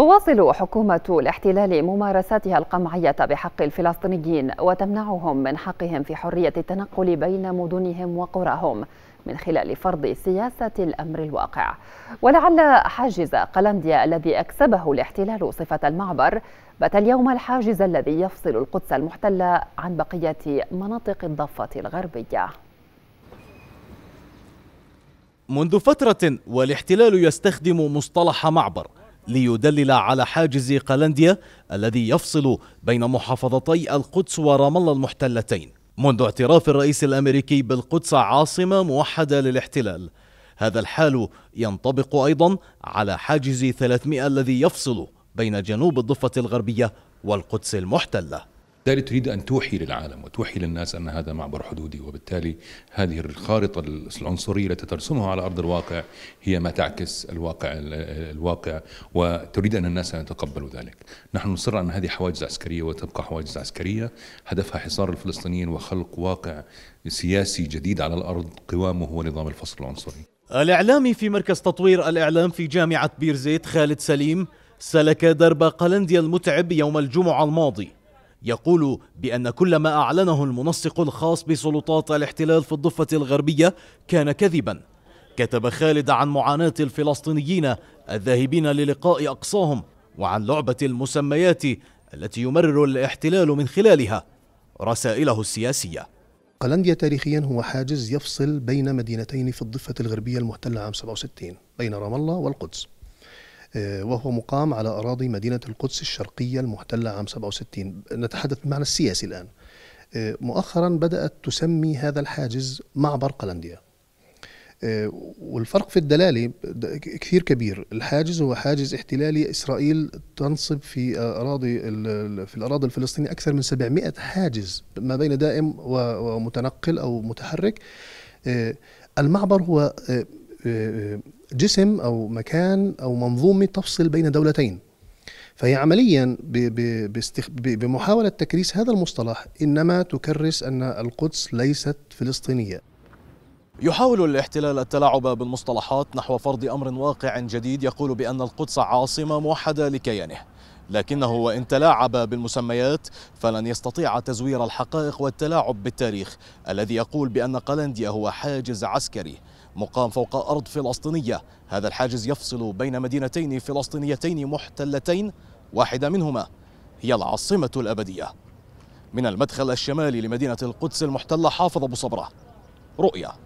تواصل حكومة الاحتلال ممارساتها القمعية بحق الفلسطينيين وتمنعهم من حقهم في حرية التنقل بين مدنهم وقراهم من خلال فرض سياسة الأمر الواقع ولعل حاجز قلنديا الذي أكسبه الاحتلال صفة المعبر بات اليوم الحاجز الذي يفصل القدس المحتلة عن بقية مناطق الضفة الغربية منذ فترة والاحتلال يستخدم مصطلح معبر ليدلل على حاجز قلنديا الذي يفصل بين محافظتي القدس ورام الله المحتلتين منذ اعتراف الرئيس الامريكي بالقدس عاصمه موحده للاحتلال هذا الحال ينطبق ايضا على حاجز 300 الذي يفصل بين جنوب الضفه الغربيه والقدس المحتله بالتالي تريد أن توحي للعالم وتوحي للناس أن هذا معبر حدودي وبالتالي هذه الخارطة العنصرية التي ترسمها على أرض الواقع هي ما تعكس الواقع الواقع وتريد أن الناس أن يتقبلوا ذلك نحن نصر أن هذه حواجز عسكرية وتبقى حواجز عسكرية هدفها حصار الفلسطينيين وخلق واقع سياسي جديد على الأرض قوامه هو نظام الفصل العنصري الإعلامي في مركز تطوير الإعلام في جامعة بيرزيت خالد سليم سلك درب قلنديا المتعب يوم الجمعة الماضي يقول بأن كل ما أعلنه المنسق الخاص بسلطات الاحتلال في الضفة الغربية كان كذبا كتب خالد عن معاناة الفلسطينيين الذاهبين للقاء أقصاهم وعن لعبة المسميات التي يمرر الاحتلال من خلالها رسائله السياسية قلنديا تاريخيا هو حاجز يفصل بين مدينتين في الضفة الغربية المحتلة عام 67 بين رام الله والقدس آه، وهو مقام على أراضي مدينة القدس الشرقية المحتلة عام 67 نتحدث بالمعنى السياسي الآن آه، مؤخرا بدأت تسمي هذا الحاجز معبر قلنديا آه، والفرق في الدلالة كثير كبير الحاجز هو حاجز احتلالي إسرائيل تنصب في أراضي في الأراضي الفلسطينية أكثر من 700 حاجز ما بين دائم ومتنقل أو متحرك المعبر هو جسم او مكان او منظومه تفصل بين دولتين فهي عمليا بمحاوله تكريس هذا المصطلح انما تكرس ان القدس ليست فلسطينيه يحاول الاحتلال التلاعب بالمصطلحات نحو فرض امر واقع جديد يقول بان القدس عاصمه موحده لكيانه لكنه وان تلاعب بالمسميات فلن يستطيع تزوير الحقائق والتلاعب بالتاريخ الذي يقول بان قلنديا هو حاجز عسكري مقام فوق أرض فلسطينية هذا الحاجز يفصل بين مدينتين فلسطينيتين محتلتين واحدة منهما هي العاصمة الأبدية من المدخل الشمالي لمدينة القدس المحتلة حافظ أبو صبرة رؤيا